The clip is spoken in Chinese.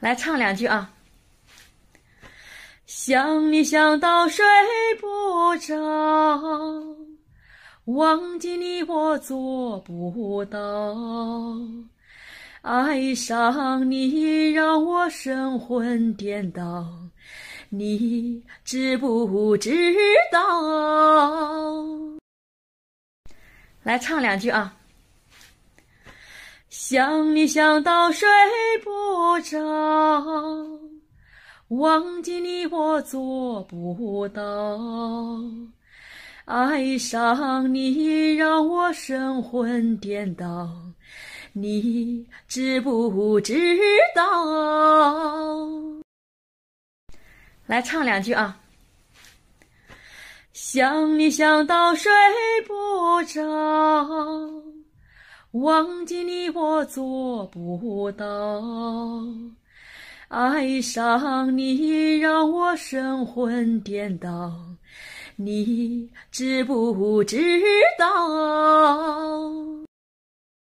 来唱两句啊！想你想到睡不着，忘记你我做不到，爱上你让我神魂颠倒，你知不知道？来唱两句啊！想你想到睡不着，忘记你我做不到，爱上你让我神魂颠倒，你知不知道？来唱两句啊！想你想到睡不着。忘记你我做不到，爱上你让我神魂颠倒，你知不知道？